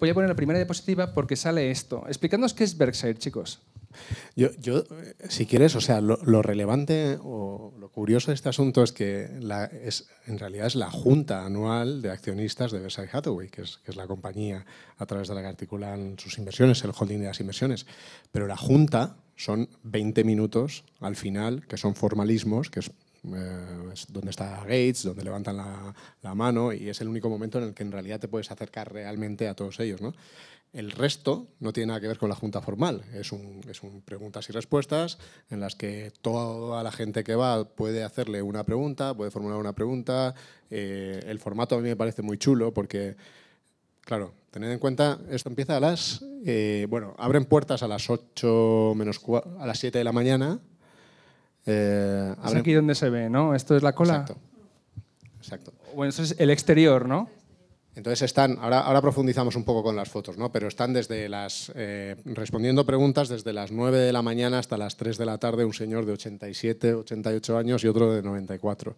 Voy a poner la primera diapositiva porque sale esto. explicándonos qué es Berkshire, chicos. Yo, si quieres, o sea, lo, relevante o lo curioso de este asunto es que es, en realidad es la junta anual de accionistas de Berkshire Hathaway, que es, que es, la compañía a través de la que articulan sus inversiones, el holding de las inversiones. Pero la junta son 20 minutos al final, que son formalismos, que es eh, donde está Gates, donde levantan la, mano y es el único momento en el que en realidad te puedes acercar realmente a todos ellos. ¿no? El resto no tiene nada que ver con la junta formal, es un, es un preguntas y respuestas en las que toda la gente que va puede hacerle una pregunta, puede formular una pregunta. Eh, el formato a mí me parece muy chulo porque, claro, tened en cuenta, esto empieza a las, eh, bueno, abren puertas a las 8 menos a las 7 de la mañana eh, es aquí donde se ve, ¿no? Esto es la cola. Exacto. Bueno, eso es el exterior, ¿no? Entonces están, ahora, ahora profundizamos un poco con las fotos, ¿no? pero están desde las, eh, respondiendo preguntas desde las 9 de la mañana hasta las 3 de la tarde, un señor de 87, 88 años y otro de 94.